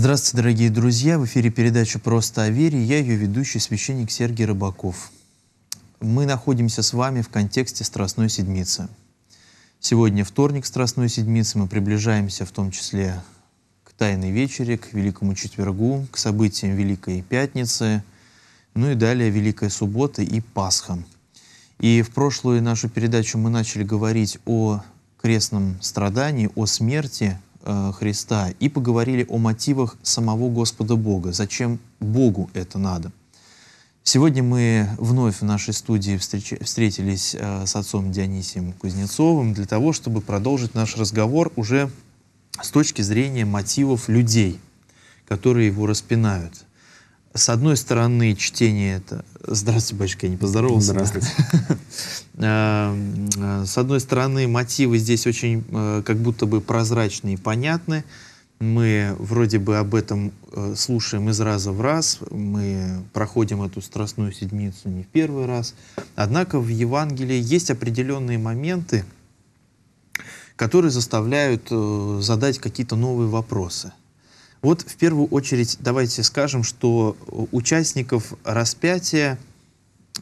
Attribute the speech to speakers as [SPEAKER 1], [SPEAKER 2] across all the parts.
[SPEAKER 1] Здравствуйте, дорогие друзья! В эфире передача «Просто о вере» я ее ведущий, священник Сергей Рыбаков. Мы находимся с вами в контексте Страстной Седмицы. Сегодня вторник Страстной Седмицы, мы приближаемся в том числе к Тайной Вечере, к Великому Четвергу, к событиям Великой Пятницы, ну и далее Великая Суббота и Пасха. И в прошлую нашу передачу мы начали говорить о крестном страдании, о смерти – Э, Христа и поговорили о мотивах самого Господа Бога. Зачем Богу это надо? Сегодня мы вновь в нашей студии встреч... встретились э, с отцом Дионисием Кузнецовым для того, чтобы продолжить наш разговор уже с точки зрения мотивов людей, которые его распинают с одной стороны, чтение это... Здравствуйте, батюшка, я не поздоровался. Здравствуйте. Эм, с одной стороны, мотивы здесь очень э, как будто бы прозрачные и понятны. Мы вроде бы об этом э, слушаем из раза в раз, мы проходим эту страстную седмицу не в первый раз. Однако в Евангелии есть определенные моменты, которые заставляют э, задать какие-то новые вопросы. Вот в первую очередь давайте скажем, что э, участников распятия,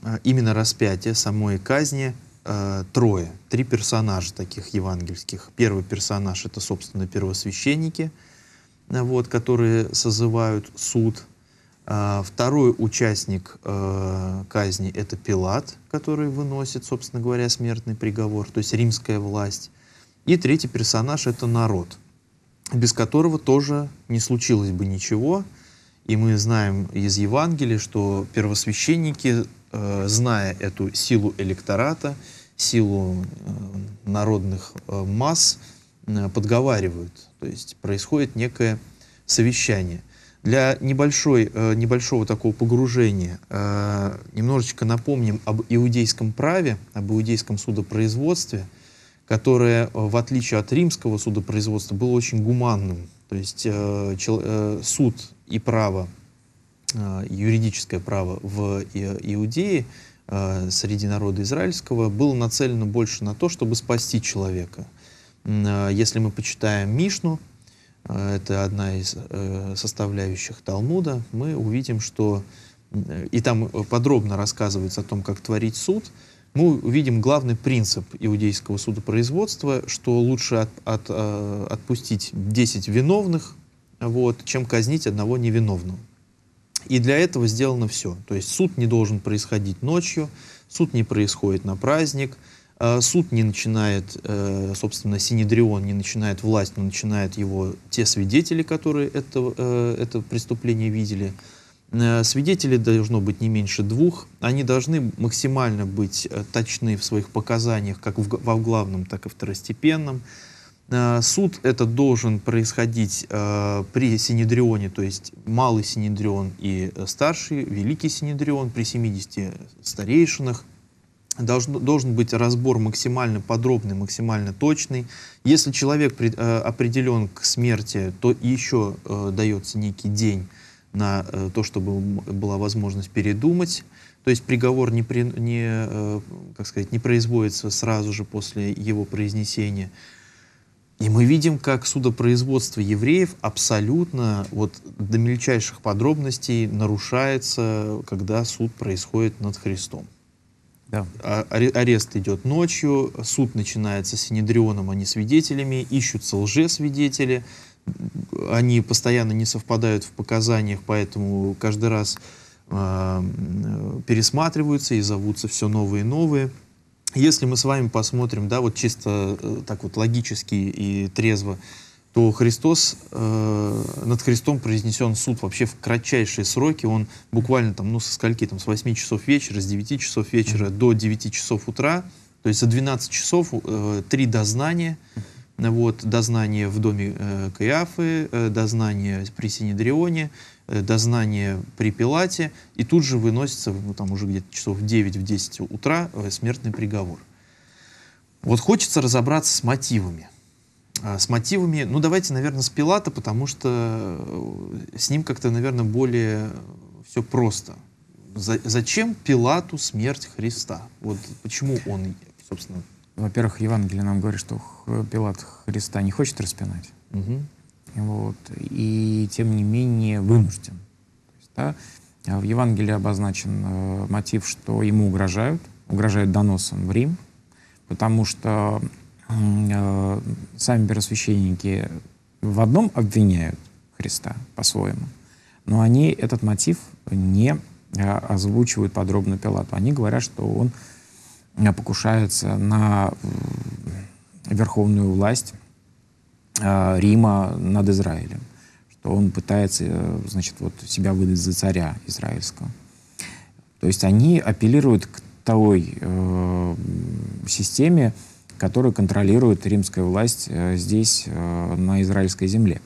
[SPEAKER 1] э, именно распятия, самой казни, э, трое, три персонажа таких евангельских. Первый персонаж — это, собственно, первосвященники, вот, которые созывают суд. Второй участник казни — это Пилат, который выносит, собственно говоря, смертный приговор, то есть римская власть. И третий персонаж — это народ — без которого тоже не случилось бы ничего. И мы знаем из Евангелия, что первосвященники, э, зная эту силу электората, силу э, народных э, масс, подговаривают. То есть происходит некое совещание. Для небольшой, небольшого такого погружения немножечко напомним об иудейском праве, об иудейском судопроизводстве – которое, э, в отличие от римского судопроизводства, было очень гуманным. То есть э, чел, э, суд и право, э, юридическое право в э, Иудее э, среди народа израильского было нацелено больше на то, чтобы спасти человека. Э, если мы почитаем Мишну, э, это одна из э, составляющих Талмуда, мы увидим, что э, и там э, подробно рассказывается о том, как творить суд – мы увидим главный принцип иудейского судопроизводства, что лучше от, от, э, отпустить 10 виновных, вот, чем казнить одного невиновного. И для этого сделано все. То есть суд не должен происходить ночью, суд не происходит на праздник, э, суд не начинает, э, собственно, Синедрион не начинает власть, но начинает его те свидетели, которые это, это преступление видели – Э, свидетелей должно быть не меньше двух. Они должны максимально быть э, точны в своих показаниях как во главном, так и второстепенном. Э, суд это должен происходить при Синедрионе, то есть Малый Синедрион и Старший, Великий Синедрион, при 70 старейшинах. Должен, должен быть разбор максимально подробный, максимально точный. Если человек при, определен к смерти, то еще дается некий день на э, то, чтобы была возможность передумать. То есть приговор не, при, не, э, как сказать, не производится сразу же после его произнесения. И мы видим, как судопроизводство евреев абсолютно вот до мельчайших подробностей нарушается, когда суд происходит над Христом. Да. А, арест идет ночью, суд начинается с Синедрионом, а не свидетелями, ищутся лжесвидетели, они постоянно не совпадают в показаниях, поэтому каждый раз э, пересматриваются и зовутся все новые и новые. Если мы с вами посмотрим, да, вот чисто э, так вот логически и трезво, то Христос, э, над Христом произнесен суд вообще в кратчайшие сроки. Он буквально там, ну, со скольки, там, с 8 часов вечера, с 9 часов вечера до 9 часов утра. То есть за 12 часов э, 3 дознания вот, дознание в доме э, Каиафы, э, дознание при Синедрионе, э, дознание при Пилате, и тут же выносится, ну, там уже где-то часов в 9-10 утра э, смертный приговор. Вот хочется разобраться с мотивами. А, с мотивами, ну давайте, наверное, с Пилата, потому что э, с ним как-то, наверное, более все просто. За, зачем Пилату смерть Христа? Вот почему он, собственно,
[SPEAKER 2] во-первых, Евангелие нам говорит, что Пилат Христа не хочет распинать. Угу. Вот. И тем не менее вынужден. То есть, да, а в Евангелии обозначен э, мотив, что ему угрожают, угрожают доносом в Рим, потому что э, сами первосвященники в одном обвиняют Христа по-своему, но они этот мотив не э, озвучивают подробно Пилату. Они говорят, что он Э, покушаются на э, верховную власть э, Рима над Израилем, что он пытается, значит, вот себя выдать за царя израильского. То есть они апеллируют к той э, системе, которую контролирует римская власть здесь, э, на израильской земле.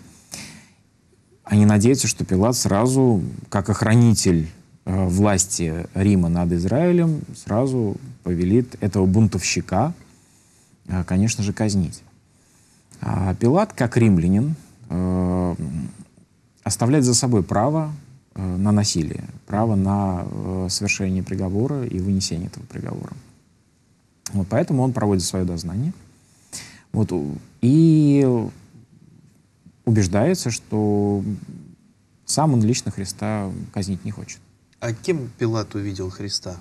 [SPEAKER 2] Они надеются, что Пилат сразу, как охранитель э, власти Рима над Израилем, сразу повелит этого бунтовщика, э, конечно же, казнить. А Пилат, как римлянин, э, оставляет за собой право э, на насилие, право на совершение приговора и вынесение этого приговора. Вот поэтому он проводит свое дознание. Вот, и убеждается, что сам он лично Христа
[SPEAKER 1] казнить не хочет. А кем Пилат увидел Христа?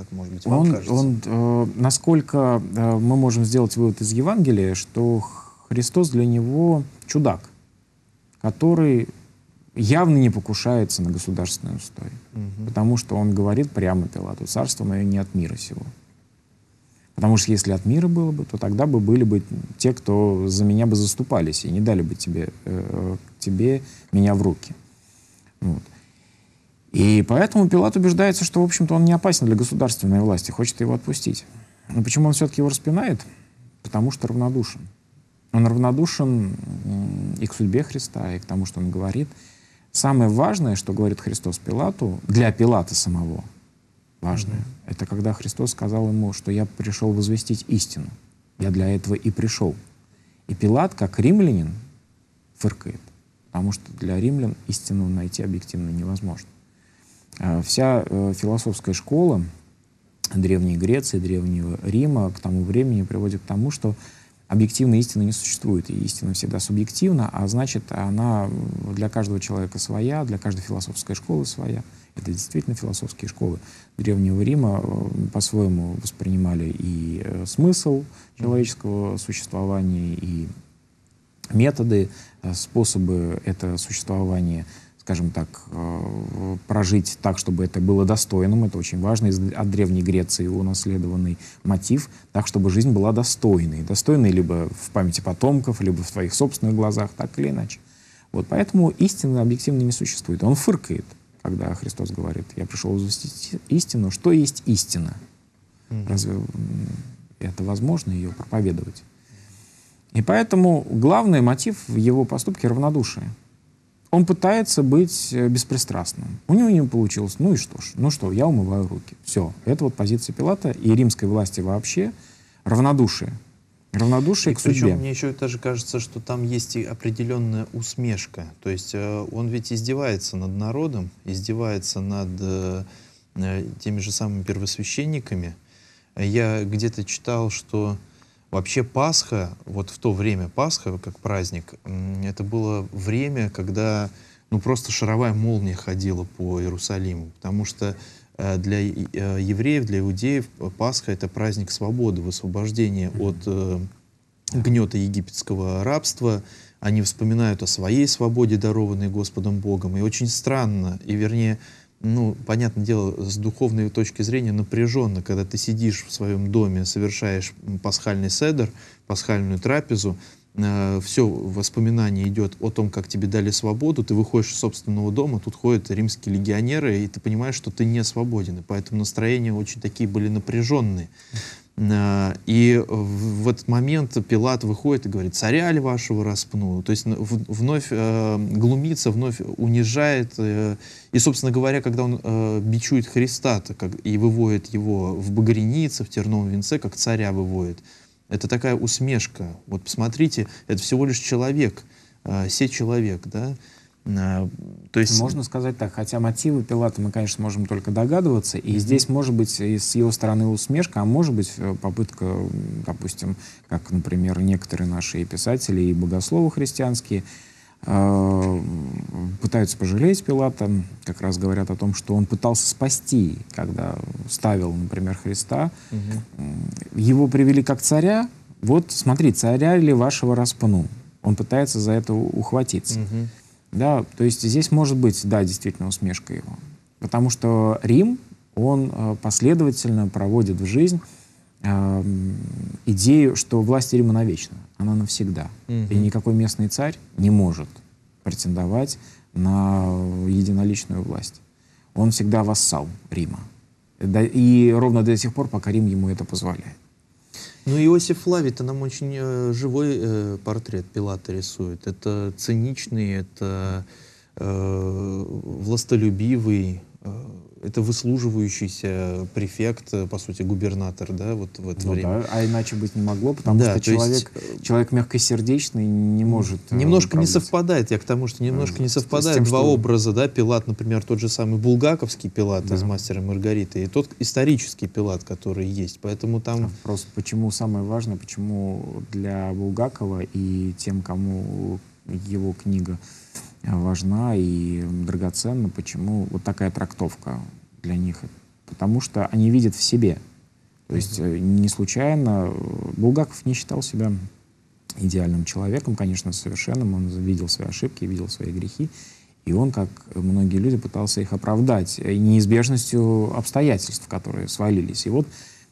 [SPEAKER 1] как, может быть, вам он, кажется? Он,
[SPEAKER 2] э, насколько э, мы можем сделать вывод из Евангелия, что Христос для него чудак, который явно не покушается на государственный устой. Угу. Потому что он говорит прямо Пилату, царство мое не от мира сего. Потому что если от мира было бы, то тогда бы были бы те, кто за меня бы заступались и не дали бы тебе, э, тебе меня в руки. Вот. И поэтому Пилат убеждается, что, в общем-то, он не опасен для государственной власти, хочет его отпустить. Но почему он все-таки его распинает? Потому что равнодушен. Он равнодушен и к судьбе Христа, и к тому, что он говорит. Самое важное, что говорит Христос Пилату, для Пилата самого важное, mm-hmm. это когда Христос сказал ему, что я пришел возвестить истину. Я для этого и пришел. И Пилат, как римлянин, фыркает, потому что для римлян истину найти объективно невозможно. А, вся э, философская школа Древней Греции, Древнего Рима к тому времени приводит к тому, что объективной истины не существует, и истина всегда субъективна, а значит, она для каждого человека своя, для каждой философской школы своя. Это действительно философские школы Древнего Рима э, по-своему воспринимали и э, смысл человеческого существования, и методы, способы это существование скажем так, э, прожить так, чтобы это было достойным. Это очень важно. Из, от Древней Греции унаследованный мотив. Так, чтобы жизнь была достойной. Достойной либо в памяти потомков, либо в своих собственных глазах, так или иначе. Вот поэтому истина объективно не существует. Он фыркает, когда Христос говорит, я пришел возвестить истину. Что есть истина? Разве это возможно ее проповедовать? И поэтому главный мотив в его поступке — равнодушие. Он пытается быть э, беспристрастным. У него не получилось. Ну и что ж? Ну что, я умываю руки. Все. Это вот позиция Пилата и римской власти вообще равнодушие. Равнодушие и к причем судьбе. мне
[SPEAKER 1] еще даже кажется, что там есть и определенная усмешка. То есть э, он ведь издевается над народом, издевается над э, э теми же самыми первосвященниками. Я где-то читал, что Вообще Пасха, вот в то время Пасха как праздник, это было время, когда ну просто шаровая молния ходила по Иерусалиму, потому что э, для э, евреев, для иудеев Пасха — это праздник свободы, высвобождения от э, гнета египетского рабства. Они вспоминают о своей свободе, дарованной Господом Богом. И очень странно, и вернее, ну, понятное дело, с духовной точки зрения напряженно, когда ты сидишь в своем доме, совершаешь пасхальный седер, пасхальную трапезу, Э, все воспоминание идет о том, как тебе дали свободу, ты выходишь из собственного дома, тут ходят римские легионеры, и ты понимаешь, что ты не свободен, и поэтому настроения очень такие были напряженные. Э, и в этот момент Пилат выходит и говорит, царя ли вашего распну", То есть э, вновь глумится, вновь унижает. И, собственно говоря, когда он бичует Христа и выводит его в багренице, в терновом венце, как царя выводит, это такая усмешка. Вот посмотрите, это всего лишь человек, а, все человек, да. А, то есть... Можно сказать так, хотя мотивы Пилата мы, конечно, можем только
[SPEAKER 2] догадываться, и mm-hmm. здесь может быть с его стороны усмешка, а может быть э, попытка, допустим, как, например, некоторые наши писатели и богословы христианские, Э, пытаются пожалеть Пилата, как раз говорят о том, что он пытался спасти, когда ставил, например, Христа. Угу. Его привели как царя. Вот, смотри, царя ли вашего распну? Он пытается за это ухватиться. Угу. Да, то есть здесь может быть, да, действительно усмешка его. Потому что Рим, он э, последовательно проводит в жизнь идею, что власть Рима навечна, она навсегда. Угу. И никакой местный царь не может претендовать на единоличную власть. Он всегда вассал Рима. И ровно до тех пор, пока Рим ему это позволяет.
[SPEAKER 1] Ну, Иосиф Флавий-то нам очень э, живой э, портрет Пилата рисует. Это циничный, это э, властолюбивый, Э, это выслуживающийся префект, э, по сути, губернатор, да, вот в это ну время. Да, а
[SPEAKER 2] иначе быть не могло, потому да, что человек, есть... человек мягкосердечный не может... Э, немножко
[SPEAKER 1] управлять. не совпадает, я к тому, что немножко не совпадает тем, два что... образа, да, Пилат, например, тот же самый булгаковский Пилат да. из «Мастера Маргариты» и тот исторический Пилат, который есть, поэтому там... А Просто почему самое важное, почему для Булгакова и тем, кому его книга
[SPEAKER 2] важна и драгоценна. Почему вот такая трактовка для них? Потому что они видят в себе. То есть э, не случайно э, Булгаков не считал себя идеальным человеком, конечно, совершенным. Он видел свои ошибки, видел свои грехи. И он, как многие люди, пытался их оправдать неизбежностью обстоятельств, которые свалились. И вот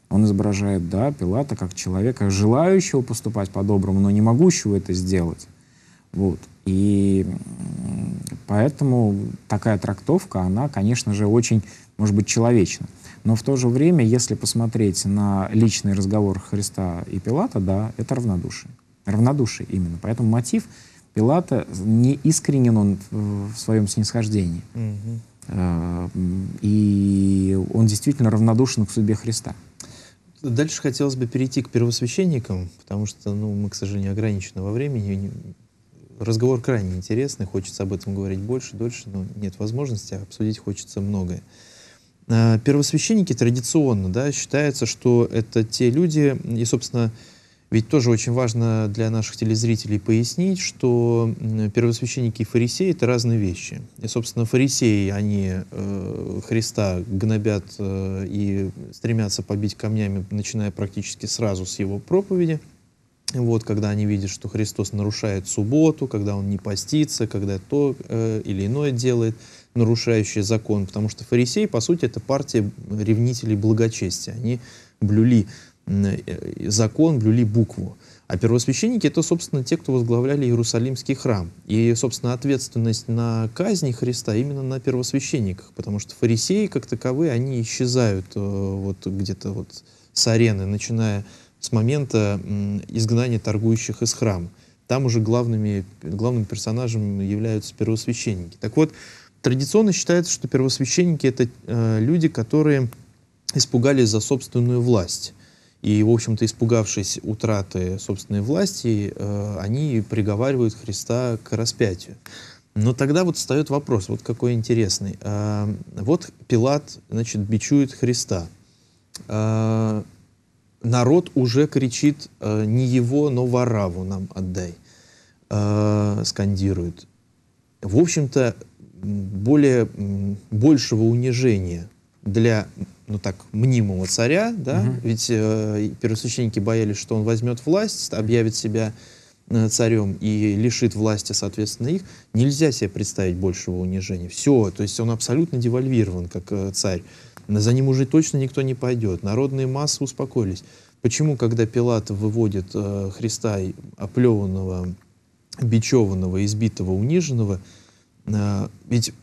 [SPEAKER 2] он изображает, да, Пилата как человека, желающего поступать по-доброму, но не могущего это сделать. Вот. И поэтому такая трактовка, она, конечно же, очень, может быть, человечна. Но в то же время, если посмотреть на личный разговор Христа и Пилата, да, это равнодушие. Равнодушие именно. Поэтому мотив Пилата не искренен он в своем снисхождении. Угу. И он действительно равнодушен к судьбе Христа.
[SPEAKER 1] Дальше хотелось бы перейти к первосвященникам, потому что ну, мы, к сожалению, ограничены во времени, разговор крайне интересный, хочется об этом говорить больше, дольше, но нет возможности, а обсудить хочется многое. А, первосвященники традиционно, да, считается, что это те люди, и, собственно, ведь тоже очень важно для наших телезрителей пояснить, что первосвященники и фарисеи — это разные вещи. И, собственно, фарисеи, они э, Христа гнобят э, и стремятся побить камнями, начиная практически сразу с его проповеди — вот, когда они видят, что Христос нарушает субботу, когда он не постится, когда то э, или иное делает, нарушающее закон. Потому что фарисеи, по сути, это партия ревнителей благочестия. Они блюли э, закон, блюли букву. А первосвященники — это, собственно, те, кто возглавляли Иерусалимский храм. И, собственно, ответственность на казни Христа именно на первосвященниках, потому что фарисеи, как таковые, они исчезают э, вот где-то вот с арены, начиная с момента изгнания торгующих из храма. Там уже главными, главным персонажем являются первосвященники. Так вот, традиционно считается, что первосвященники — это э, люди, которые испугались за собственную власть. И, в общем-то, испугавшись утраты собственной власти, э, они приговаривают Христа к распятию. Но тогда вот встает вопрос, вот какой интересный. Э, вот Пилат, значит, бичует Христа. Э, народ уже кричит э, не его, но вораву нам отдай, э, скандирует. В общем-то, более, большего унижения для ну так, мнимого царя, да, угу. ведь э, первосвященники боялись, что он возьмет власть, объявит себя э, царем и лишит власти, соответственно, их, нельзя себе представить большего унижения. Все, то есть он абсолютно девальвирован как э, царь. За ним уже точно никто не пойдет. Народные массы успокоились. Почему, когда Пилат выводит э, Христа оплеванного, бичеванного, избитого, униженного, э, ведь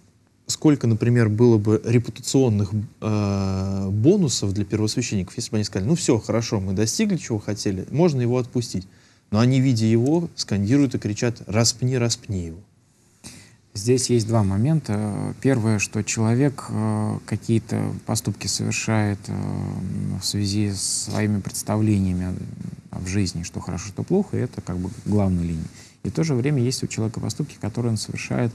[SPEAKER 1] сколько, например, было бы репутационных э, бонусов для первосвященников, если бы они сказали, ну все, хорошо, мы достигли, чего хотели, можно его отпустить. Но они, видя его, скандируют и кричат «распни, распни его».
[SPEAKER 2] Здесь есть два момента. Первое, что человек э, какие-то поступки совершает э, в связи с своими представлениями в жизни, что хорошо, что плохо, и это как бы главная линия. И в то же время есть у человека поступки, которые он совершает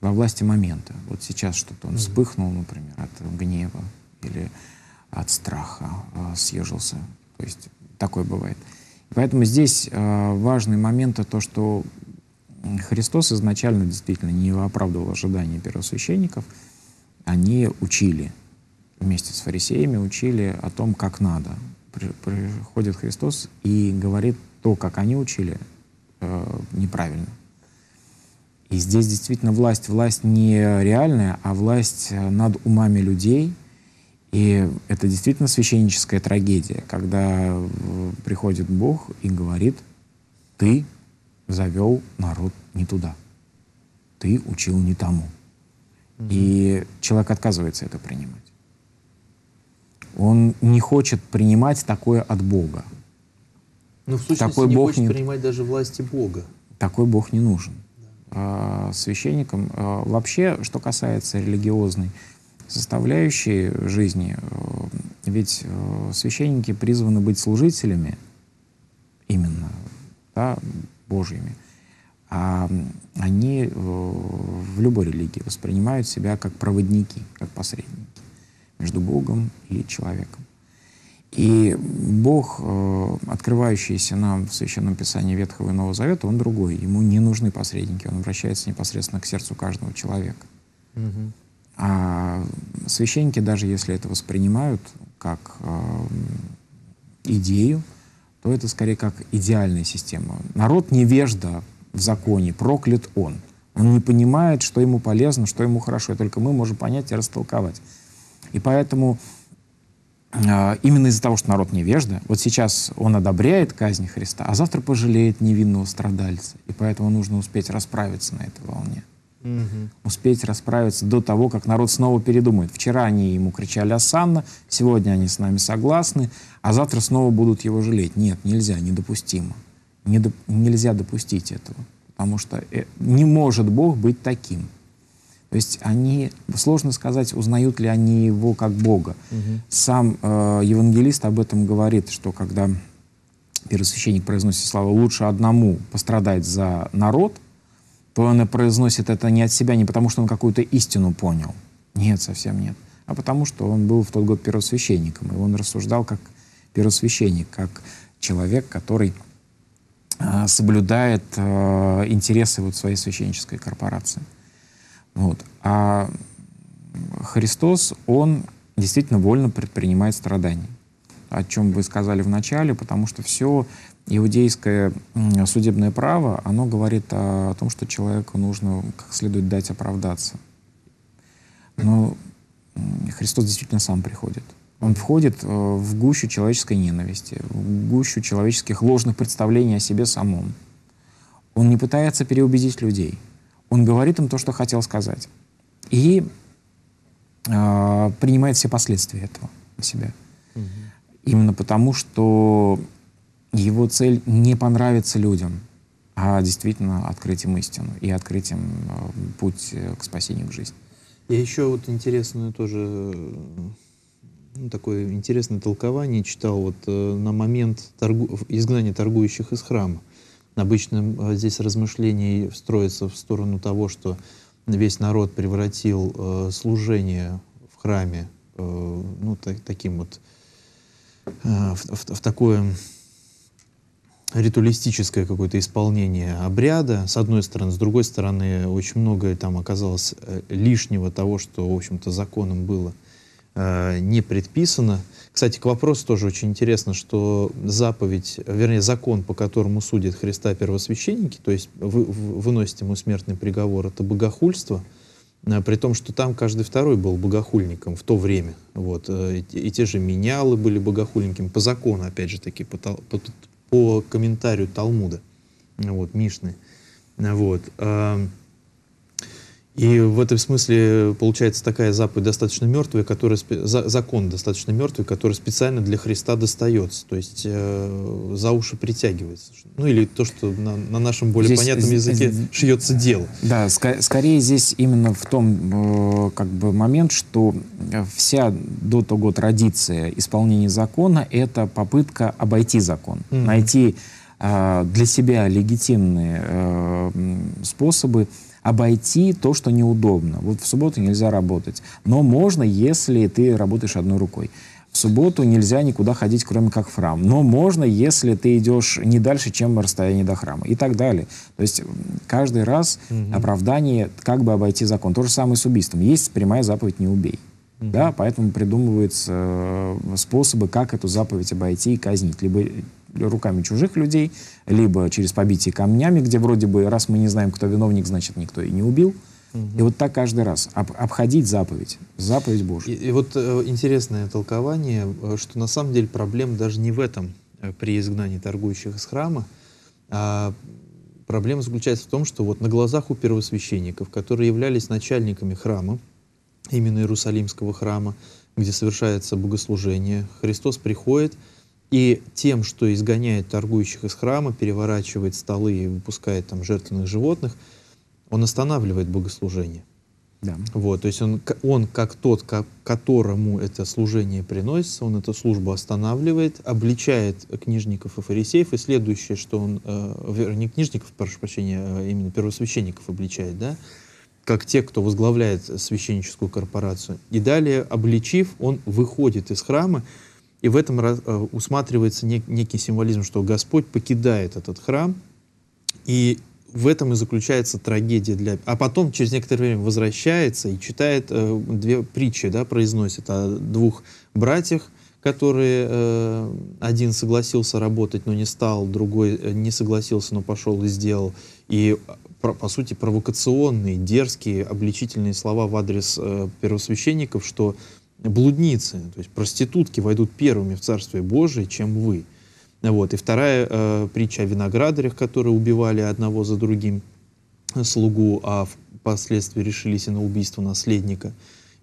[SPEAKER 2] во власти момента. Вот сейчас что-то он вспыхнул, например, от гнева или от страха, э, съежился. То есть такое бывает. Поэтому здесь важный момент это то, что Христос изначально действительно не оправдывал ожидания первосвященников. Они учили вместе с фарисеями, учили о том, как надо. Приходит Христос и говорит то, как они учили, э, неправильно. И здесь действительно власть. Власть не реальная, а власть э, над умами людей. И это действительно священническая трагедия, когда э, приходит Бог и говорит, ты завел народ не туда. Ты учил не тому. И человек отказывается это принимать. Он не хочет принимать такое от Бога.
[SPEAKER 1] Ну, в сущности, такой не Бог хочет не... принимать даже власти Бога.
[SPEAKER 2] Такой Бог не нужен да. а, священникам. А, вообще, что касается религиозной составляющей жизни, а, ведь а, священники призваны быть служителями именно да, Божьими, а они э, в любой религии воспринимают себя как проводники, как посредники между Богом и человеком. И Бог, э, открывающийся нам в Священном Писании Ветхого и Нового Завета, он другой. Ему не нужны посредники, он обращается непосредственно к сердцу каждого человека. А священники, даже если это воспринимают как э, идею, то это скорее как идеальная система. Народ невежда в законе, проклят он. Он не понимает, что ему полезно, что ему хорошо. И только мы можем понять и растолковать. И поэтому а, именно из-за того, что народ невежда, вот сейчас он одобряет казнь Христа, а завтра пожалеет невинного страдальца. И поэтому нужно успеть расправиться на этой волне угу. успеть расправиться до того, как народ снова передумает. Вчера они ему кричали «Асанна», сегодня они с нами согласны, а завтра снова будут его жалеть. Нет, нельзя, недопустимо. Не доп... Нельзя допустить этого, потому что э, не может Бог быть таким. То есть они, сложно сказать, узнают ли они его как Бога. Угу. Сам э, евангелист об этом говорит, что когда первосвященник произносит слова «лучше одному пострадать за народ», то он и произносит это не от себя, не потому, что он какую-то истину понял. Нет, совсем нет. А потому, что он был в тот год первосвященником, и он рассуждал как первосвященник, как человек, который э, соблюдает э, интересы вот своей священнической корпорации. Вот. А Христос, он действительно вольно предпринимает страдания о чем вы сказали в начале, потому что все иудейское судебное право, оно говорит о, о том, что человеку нужно как следует дать оправдаться. Но Христос действительно сам приходит. Он входит э, в гущу человеческой ненависти, в гущу человеческих ложных представлений о себе самом. Он не пытается переубедить людей. Он говорит им то, что хотел сказать. И э, принимает все последствия этого на себя. Угу. Именно потому, что его цель не понравится людям, а действительно открыть им истину и открыть им э, путь э, к спасению, к жизни.
[SPEAKER 1] Я еще вот интересное тоже ну, такое интересное толкование читал вот э, на момент торгу... изгнания торгующих из храма. Обычно здесь размышление строится в сторону того, что весь народ превратил э, служение в храме э, ну, так, таким вот Э, в, в, в такое ритуалистическое какое-то исполнение обряда, с одной стороны. С другой стороны, очень многое там оказалось э, лишнего того, что, в общем-то, законом было э, не предписано. Кстати, к вопросу тоже очень интересно, что заповедь, вернее, закон, по которому судят Христа первосвященники, то есть вы, выносит ему смертный приговор, это богохульство — а, при том, что там каждый второй был богохульником в то время. Вот. Э, и, те же менялы были богохульниками, по закону, опять же таки, по, по, по комментарию Талмуда, вот, Мишны. Вот. И в этом смысле э, получается такая заповедь достаточно мертвая, которая, закон достаточно мертвый, который специально для Христа достается, то есть э, за уши притягивается. Ну или то, что на, на нашем более здесь, понятном языке здесь, шьется дело. Да, ск
[SPEAKER 2] скорее здесь именно в том э, как бы момент, что вся до того традиция исполнения закона — это попытка обойти закон, mm -hmm. найти Э, для себя легитимные э, способы обойти то, что неудобно. Вот в субботу нельзя работать. Но можно, если ты работаешь одной рукой. В субботу нельзя никуда ходить, кроме как в храм. Но можно, если ты идешь не дальше, чем расстояние до храма. И так далее. То есть каждый раз угу. оправдание, как бы обойти закон. То же самое с убийством. Есть прямая заповедь «не убей». Угу. Да, поэтому придумываются э, способы, как эту заповедь обойти и казнить. Либо руками чужих людей, либо через побитие камнями, где вроде бы, раз мы не знаем, кто виновник, значит, никто и не убил. Угу. И вот так каждый раз об, обходить заповедь, заповедь
[SPEAKER 1] Божья. И, и вот э, интересное толкование, э, что на самом деле проблема даже не в этом э, при изгнании торгующих из храма, а проблема заключается в том, что вот на глазах у первосвященников, которые являлись начальниками храма, именно Иерусалимского храма, где совершается богослужение, Христос приходит, и тем, что изгоняет торгующих из храма, переворачивает столы и выпускает там жертвенных животных, он останавливает богослужение. Да. Вот, то есть он, он как тот, как, которому это служение приносится, он эту службу останавливает, обличает книжников и фарисеев, и следующее, что он, э, не книжников, прошу прощения, а именно первосвященников обличает, да, как те, кто возглавляет священническую корпорацию. И далее, обличив, он выходит из храма, и в этом э, усматривается некий символизм, что Господь покидает этот храм, и в этом и заключается трагедия для... А потом через некоторое время возвращается и читает э, две притчи, да, произносит о двух братьях, которые э, один согласился работать, но не стал, другой не согласился, но пошел и сделал. И, по сути, провокационные, дерзкие, обличительные слова в адрес первосвященников, что блудницы, то есть проститутки войдут первыми в Царствие Божие, чем вы. Вот. И вторая э, притча о виноградарях, которые убивали одного за другим э, слугу, а впоследствии решились и на убийство наследника.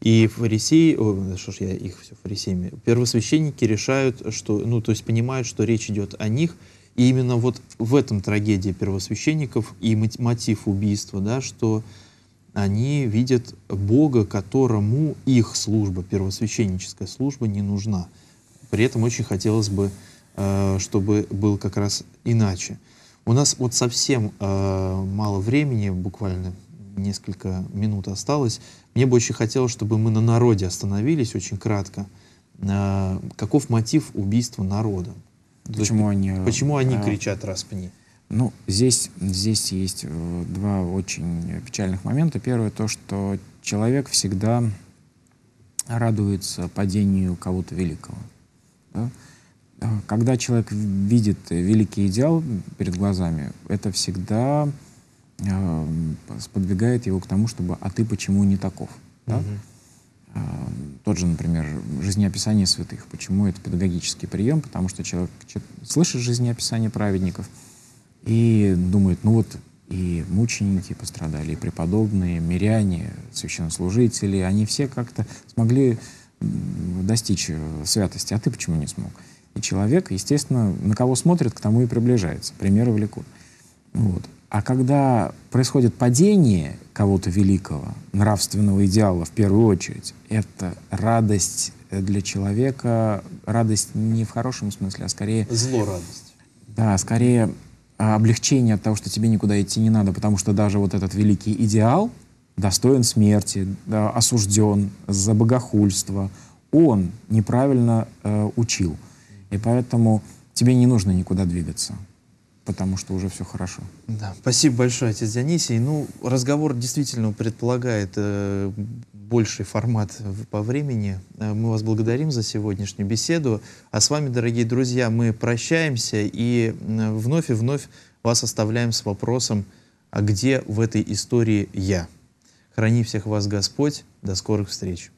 [SPEAKER 1] И фарисеи, о, что ж я их все фарисеями, первосвященники решают, что, ну, то есть понимают, что речь идет о них, и именно вот в этом трагедии первосвященников и мотив убийства, да, что они видят Бога, которому их служба, первосвященническая служба, не нужна. При этом очень хотелось бы, э, чтобы был как раз иначе. У нас вот совсем э, мало времени, буквально несколько минут осталось. Мне бы очень хотелось, чтобы мы на народе остановились очень кратко. Э, каков мотив убийства народа? Почему есть, они? Почему они кричат распни?
[SPEAKER 2] Ну, здесь, здесь есть э, два очень печальных момента. Первое то, что человек всегда радуется падению кого-то великого. Да? А когда человек видит великий идеал перед глазами, это всегда э, сподвигает его к тому, чтобы «а ты почему не таков?». Да? Угу. Э, тот же, например, жизнеописание святых. Почему это педагогический прием? Потому что человек слышит жизнеописание праведников – и думает, ну вот и мученики пострадали, и преподобные, миряне, священнослужители, они все как-то смогли достичь э, святости, а ты почему не смог? И человек, естественно, на кого смотрит, к тому и приближается. Примеры влекут. Ну вот. А когда происходит падение кого-то великого, нравственного идеала в первую очередь, это радость для человека, радость не в хорошем смысле, а скорее... Зло радость. Да, скорее а, облегчение от того, что тебе никуда идти не надо, потому что даже вот этот великий идеал достоин смерти, осужден за богохульство, он неправильно э, учил. И поэтому тебе не нужно никуда двигаться потому что уже все хорошо.
[SPEAKER 1] Да, спасибо большое, отец Дионисий. Ну, разговор действительно предполагает э, больший формат в, по времени. Э, мы вас благодарим за сегодняшнюю беседу. А с вами, дорогие друзья, мы прощаемся и э, вновь и вновь вас оставляем с вопросом, а где в этой истории я? Храни всех вас Господь. До скорых встреч.